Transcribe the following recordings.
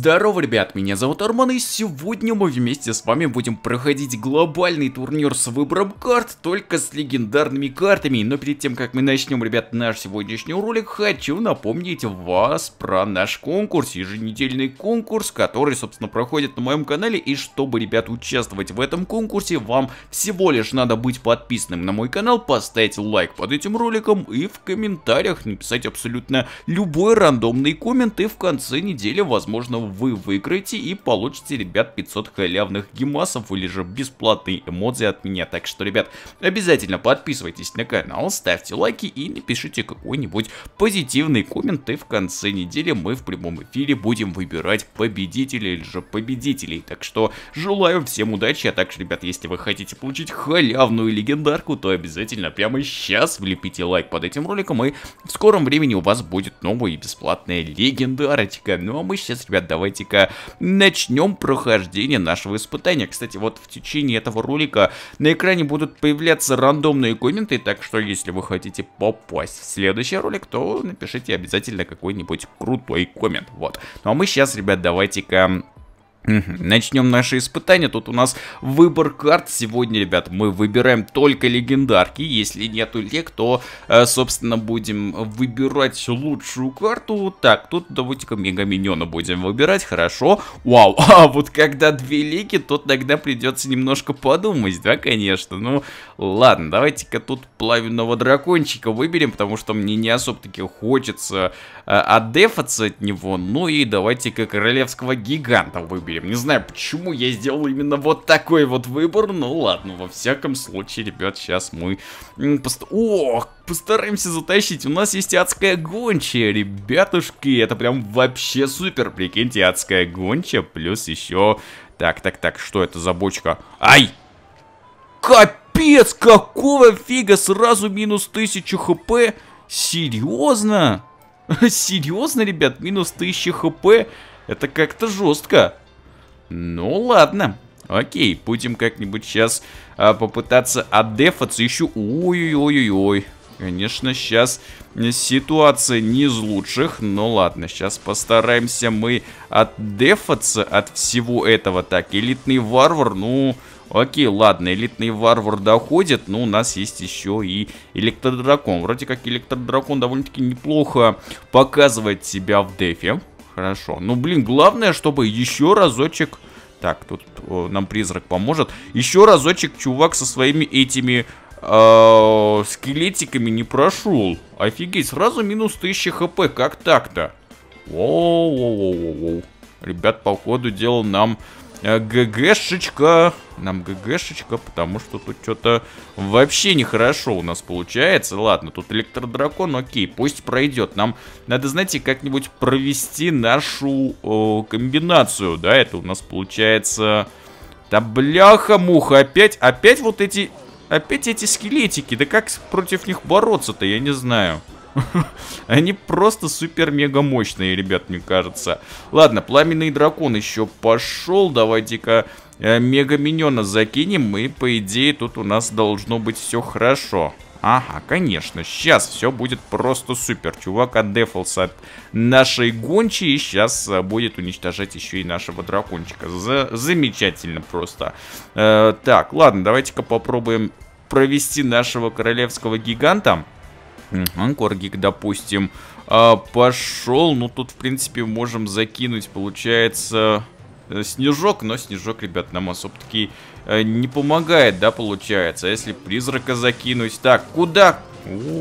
Здорово, ребят, меня зовут Арман, и сегодня мы вместе с вами будем проходить глобальный турнир с выбором карт, только с легендарными картами. Но перед тем, как мы начнем, ребят, наш сегодняшний ролик, хочу напомнить вас про наш конкурс, еженедельный конкурс, который, собственно, проходит на моем канале. И чтобы, ребят, участвовать в этом конкурсе, вам всего лишь надо быть подписанным на мой канал, поставить лайк под этим роликом и в комментариях написать абсолютно любой рандомный коммент, и в конце недели, возможно, вы выиграете и получите, ребят, 500 халявных гемасов или же бесплатные эмодзи от меня. Так что, ребят, обязательно подписывайтесь на канал, ставьте лайки и напишите какой-нибудь позитивный коммент. И в конце недели мы в прямом эфире будем выбирать победителей или же победителей. Так что желаю всем удачи, а также, ребят, если вы хотите получить халявную легендарку, то обязательно прямо сейчас влепите лайк под этим роликом и в скором времени у вас будет новая и бесплатная легендарочка. Ну а мы сейчас, ребят, давайте давайте-ка начнем прохождение нашего испытания. Кстати, вот в течение этого ролика на экране будут появляться рандомные комменты, так что если вы хотите попасть в следующий ролик, то напишите обязательно какой-нибудь крутой коммент. Вот. Ну а мы сейчас, ребят, давайте-ка Начнем наше испытание. Тут у нас выбор карт. Сегодня, ребят, мы выбираем только легендарки. Если нету лег, то, э, собственно, будем выбирать лучшую карту. Так, тут давайте-ка мега будем выбирать. Хорошо. Вау. А вот когда две леги, то тогда придется немножко подумать, да, конечно. Ну, ладно, давайте-ка тут пламенного дракончика выберем, потому что мне не особо-таки хочется э, отдефаться от него. Ну и давайте-ка королевского гиганта выберем игре. Не знаю, почему я сделал именно вот такой вот выбор, но ну ладно, во всяком случае, ребят, сейчас мы... Пост... О, постараемся затащить. У нас есть адская гончая, ребятушки. Это прям вообще супер, прикиньте, адская гончая, плюс еще... Так, так, так, что это за бочка? Ай! Капец, какого фига, сразу минус 1000 хп? Серьезно? Серьезно, ребят, минус 1000 хп? Это как-то жестко. Ну ладно. Окей, будем как-нибудь сейчас а, попытаться отдефаться еще. Ой-ой-ой-ой. Конечно, сейчас ситуация не из лучших. Но ладно, сейчас постараемся мы отдефаться от всего этого. Так, элитный варвар, ну... Окей, ладно, элитный варвар доходит, но у нас есть еще и электродракон. Вроде как электродракон довольно-таки неплохо показывает себя в дефе. Хорошо. Ну, блин, главное, чтобы еще разочек... Так, тут о, нам призрак поможет. Еще разочек чувак со своими этими э, скелетиками не прошел. Офигеть, сразу минус 1000 хп. Как так-то? Воу-воу-воу-воу. Ребят, походу, дело нам Э, ГГшечка. Нам ГГшечка, потому что тут что-то вообще нехорошо у нас получается. Ладно, тут электродракон, окей, пусть пройдет. Нам надо, знаете, как-нибудь провести нашу о, комбинацию. Да, это у нас получается... Да бляха-муха, опять, опять вот эти... Опять эти скелетики, да как против них бороться-то, я не знаю. Они просто супер-мега мощные, ребят, мне кажется. Ладно, пламенный дракон еще пошел. Давайте-ка э, мега миньона закинем. И, по идее, тут у нас должно быть все хорошо. Ага, конечно, сейчас все будет просто супер. Чувак отдефался от нашей гончи и сейчас э, будет уничтожать еще и нашего дракончика. За замечательно просто. Э так, ладно, давайте-ка попробуем провести нашего королевского гиганта. Анкоргик, допустим, а, пошел. Ну, тут, в принципе, можем закинуть, получается, э, снежок. Но снежок, ребят, нам особо-таки э, не помогает, да, получается. А если призрака закинуть... Так, куда?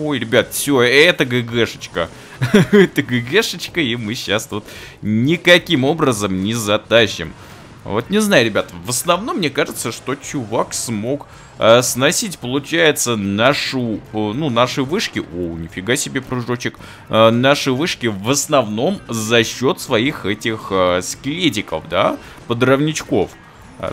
Ой, ребят, все, это ГГшечка. это ГГшечка, и мы сейчас тут никаким образом не затащим. Вот не знаю, ребят, в основном мне кажется, что чувак смог Э, сносить, получается, нашу, ну, наши вышки, о, нифига себе прыжочек, э, наши вышки в основном за счет своих этих э, скелетиков, да, подровничков.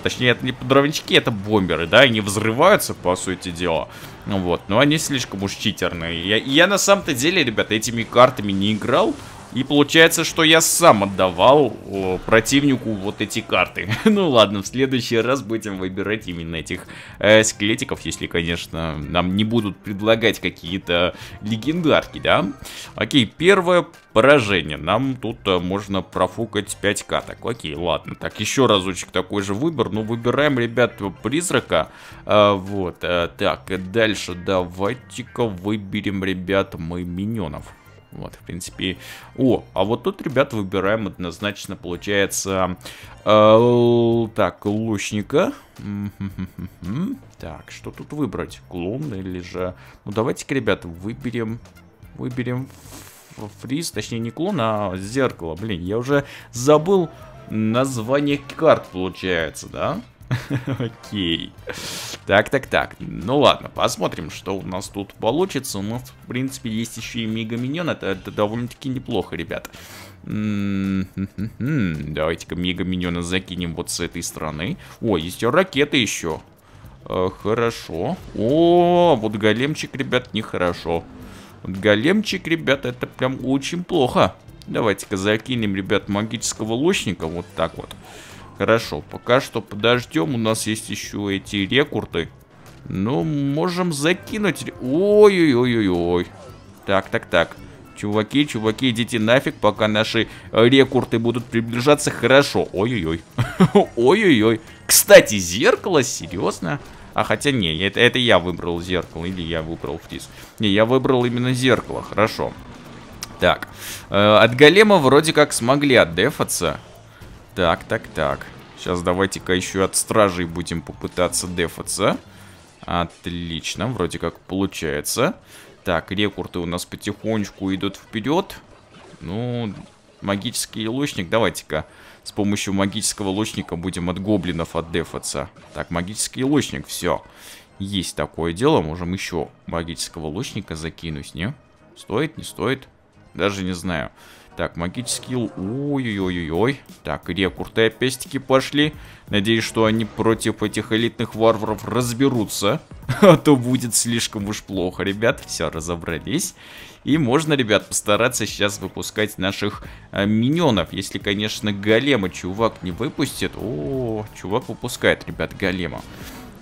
точнее, это не подровнички, это бомберы, да, они взрываются, по сути дела. Ну вот, но они слишком уж читерные. Я, я на самом-то деле, ребята, этими картами не играл, и получается, что я сам отдавал о, противнику вот эти карты. ну ладно, в следующий раз будем выбирать именно этих э, скелетиков, если, конечно, нам не будут предлагать какие-то легендарки, да? Окей, первое поражение. Нам тут э, можно профукать 5 каток. Окей, ладно. Так, еще разочек такой же выбор. Ну, выбираем, ребят, призрака. Э, вот, э, так, дальше давайте-ка выберем, ребят, мы миньонов. Вот, в принципе. О, а вот тут, ребят выбираем однозначно, получается, э, так, лучника. Так, что тут выбрать? Клон или же... Ну, давайте-ка, ребят, выберем... Выберем фриз, точнее не клон, а зеркало. Блин, я уже забыл название карт, получается, да? Окей. Так, так, так. Ну ладно, посмотрим, что у нас тут получится. У нас, в принципе, есть еще и Мега Миньон. Это, это довольно-таки неплохо, ребята. Давайте-ка Мега Миньона закинем вот с этой стороны. О, есть ракеты еще. Э, хорошо. О, вот големчик, ребят, нехорошо. Вот големчик, ребят, это прям очень плохо. Давайте-ка закинем, ребят, магического лучника. Вот так вот. Хорошо, пока что подождем. У нас есть еще эти рекурты. Ну, можем закинуть... Ой-ой-ой-ой-ой. Так, так, так. Чуваки, чуваки, идите нафиг, пока наши рекурты будут приближаться. Хорошо. Ой-ой-ой. Ой-ой-ой. Кстати, зеркало? Серьезно? А хотя не, это, это я выбрал зеркало, или я выбрал втис. Не, я выбрал именно зеркало, хорошо. Так, э, от голема вроде как смогли отдефаться. Так, так, так. Сейчас давайте-ка еще от стражей будем попытаться дефаться. Отлично, вроде как получается. Так, рекурты у нас потихонечку идут вперед. Ну, магический лучник, давайте-ка с помощью магического лучника будем от гоблинов отдефаться. Так, магический лучник, все. Есть такое дело, можем еще магического лучника закинуть, не? Стоит, не стоит? Даже не знаю. Так, магический скилл. Ой-ой-ой-ой. Так, рекурты опять-таки пошли. Надеюсь, что они против этих элитных варваров разберутся. А то будет слишком уж плохо, ребят. Все, разобрались. И можно, ребят, постараться сейчас выпускать наших а, миньонов. Если, конечно, голема чувак не выпустит. О, чувак выпускает, ребят, голема.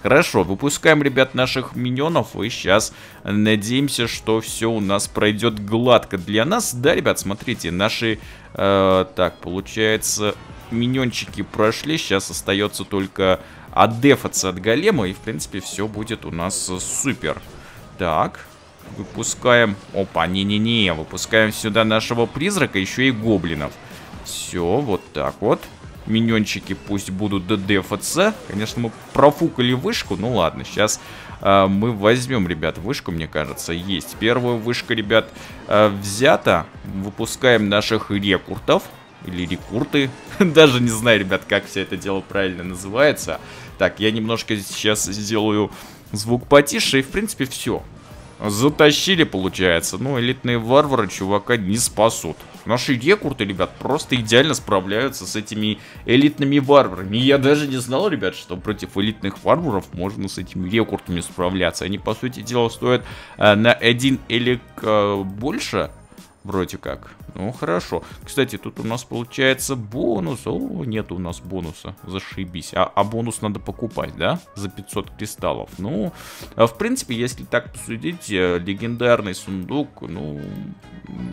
Хорошо, выпускаем, ребят, наших миньонов. И сейчас надеемся, что все у нас пройдет гладко для нас. Да, ребят, смотрите, наши... Э, так, получается, миньончики прошли. Сейчас остается только отдефаться от голема. И, в принципе, все будет у нас супер. Так, выпускаем... Опа, не-не-не, выпускаем сюда нашего призрака, еще и гоблинов. Все, вот так вот миньончики пусть будут ДДФЦ. Конечно, мы профукали вышку, ну ладно, сейчас э, мы возьмем, ребят, вышку, мне кажется, есть. Первая вышка, ребят, э, взята. Выпускаем наших рекуртов. Или рекурты. Даже не знаю, ребят, как все это дело правильно называется. Так, я немножко сейчас сделаю звук потише. И, в принципе, все. Затащили, получается. Ну, элитные варвары чувака не спасут. Наши рекурты, ребят, просто идеально справляются с этими элитными варварами. я даже не знал, ребят, что против элитных варваров можно с этими рекуртами справляться. Они, по сути дела, стоят э, на один элик э, больше, вроде как. Ну, хорошо. Кстати, тут у нас получается бонус. О, нет у нас бонуса. Зашибись. А, а бонус надо покупать, да? За 500 кристаллов. Ну, а в принципе, если так посудить, э, легендарный сундук, ну,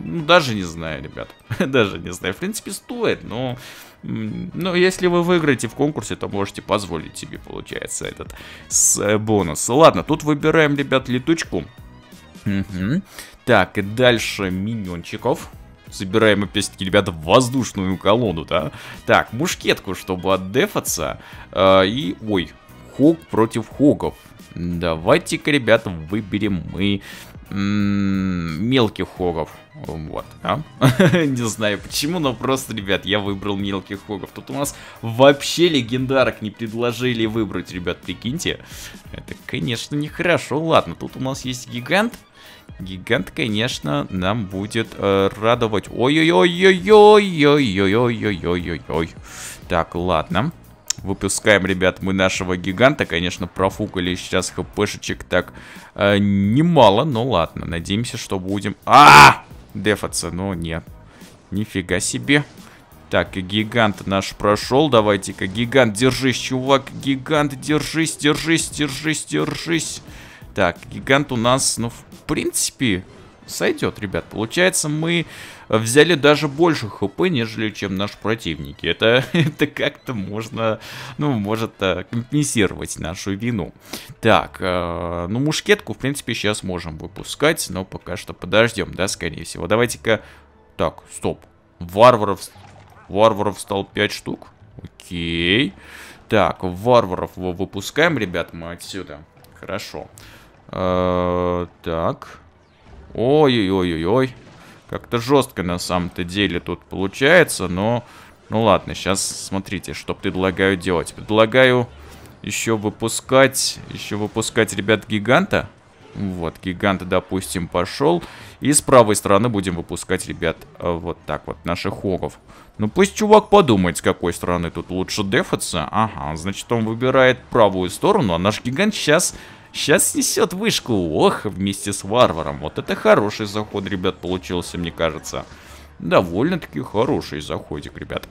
ну, даже не знаю, ребят. даже не знаю. В принципе, стоит, но... Но если вы выиграете в конкурсе, то можете позволить себе, получается, этот с э, бонус. Ладно, тут выбираем, ребят, летучку. Угу. Так, и дальше миньончиков. Собираем опять-таки, ребята, воздушную колоду, да? Так, мушкетку, чтобы отдефаться. Э, и, ой, Хог против Хогов. Давайте-ка, ребята, выберем мы мелких хогов. Вот, а? Не знаю почему, но просто, ребят, я выбрал мелких хогов. Тут у нас вообще легендарок не предложили выбрать, ребят, прикиньте. Это, конечно, нехорошо. Ладно, тут у нас есть гигант. Гигант, конечно, нам будет э, радовать. Ой-ой-ой-ой-ой-ой-ой-ой-ой-ой-ой. Так, ладно. Выпускаем, ребят, мы нашего гиганта. Конечно, профукали сейчас хпшечек так э, немало, но ладно. Надеемся, что будем... а, -а, -а! Дефаться, но нет. Нифига себе. Так, и гигант наш прошел. Давайте-ка, гигант, держись, чувак. Гигант, держись, держись, держись, держись. Так, гигант у нас, ну, в принципе, сойдет, ребят. Получается, мы взяли даже больше хп, нежели чем наши противники. Это, это как-то можно, ну, может а, компенсировать нашу вину. Так, э, ну, мушкетку, в принципе, сейчас можем выпускать, но пока что подождем, да, скорее всего. Давайте-ка... Так, стоп. Варваров... Варваров стал 5 штук. Окей. Так, варваров выпускаем, ребят, мы отсюда. Хорошо. Хорошо. Э, так. Ой-ой-ой-ой. Как-то жестко на самом-то деле тут получается, но... Ну ладно, сейчас смотрите, что предлагаю делать. Предлагаю еще выпускать... Еще выпускать, ребят, гиганта. Вот, гигант, допустим, пошел. И с правой стороны будем выпускать, ребят, э, вот так вот, наших хоров. Ну, пусть чувак подумает, с какой стороны тут лучше дефаться. Ага, значит, он выбирает правую сторону, а наш гигант сейчас Сейчас снесет вышку. Ох, вместе с варваром. Вот это хороший заход, ребят, получился, мне кажется. Довольно-таки хороший заходик, ребят.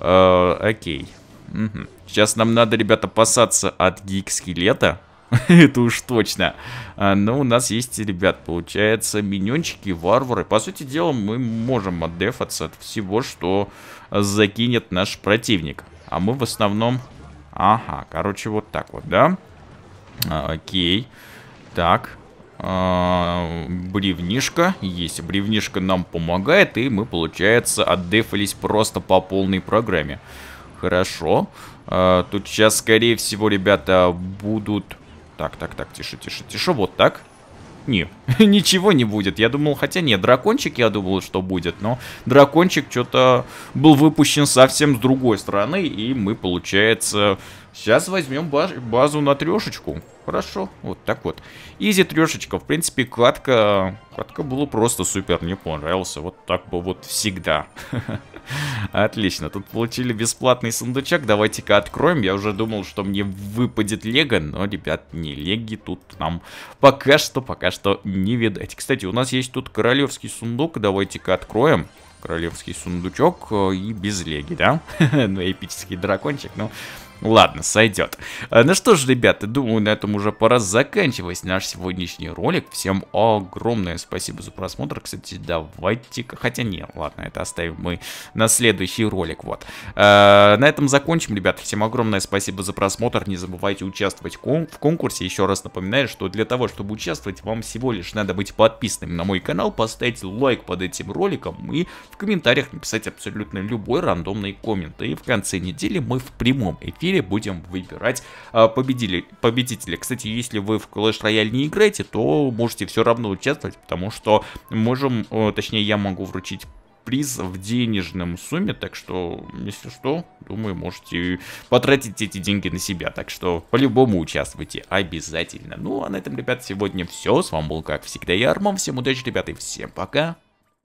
Э, окей. Угу. Сейчас нам надо, ребят, опасаться от гик-скелета. Это уж точно. А, но ну, у нас есть, ребят, получается, миньончики, варвары. По сути дела, мы можем отдефаться от всего, что закинет наш противник. А мы в основном... Ага, короче, вот так вот, да? Да. А, окей. Так. А, бревнишка. Есть. Бревнишка нам помогает. И мы, получается, отдефались просто по полной программе. Хорошо. А, тут сейчас, скорее всего, ребята, будут... Так, так, так, тише, тише, тише. Вот так. Нет, ничего не будет. Я думал, хотя нет, дракончик я думал, что будет, но дракончик что-то был выпущен совсем с другой стороны, и мы, получается, сейчас возьмем баз базу на трешечку. Хорошо, вот так вот. Изи трешечка, в принципе, кладка, кладка была просто супер, мне понравился. Вот так бы вот всегда. Отлично, тут получили бесплатный сундучок. Давайте-ка откроем. Я уже думал, что мне выпадет лего, но, ребят, не леги тут нам пока что, пока что не видать. Кстати, у нас есть тут королевский сундук. Давайте-ка откроем королевский сундучок э, и без леги, да? ну, эпический дракончик, ну... Но... Ладно, сойдет. Э, ну что ж, ребята, думаю, на этом уже пора заканчивать наш сегодняшний ролик. Всем огромное спасибо за просмотр. Кстати, давайте-ка... Хотя не, ладно, это оставим мы на следующий ролик, вот. Э, на этом закончим, ребята. Всем огромное спасибо за просмотр. Не забывайте участвовать в конкурсе. Еще раз напоминаю, что для того, чтобы участвовать, вам всего лишь надо быть подписанным на мой канал, поставить лайк под этим роликом и в комментариях написать абсолютно любой рандомный коммент. И в конце недели мы в прямом эфире эфире будем выбирать э, победили, победителя. Кстати, если вы в Clash Royale не играете, то можете все равно участвовать, потому что можем, э, точнее я могу вручить приз в денежном сумме, так что, если что, думаю, можете потратить эти деньги на себя, так что по-любому участвуйте обязательно. Ну, а на этом, ребят, сегодня все, с вами был, как всегда, я, Арман, всем удачи, ребята, и всем пока!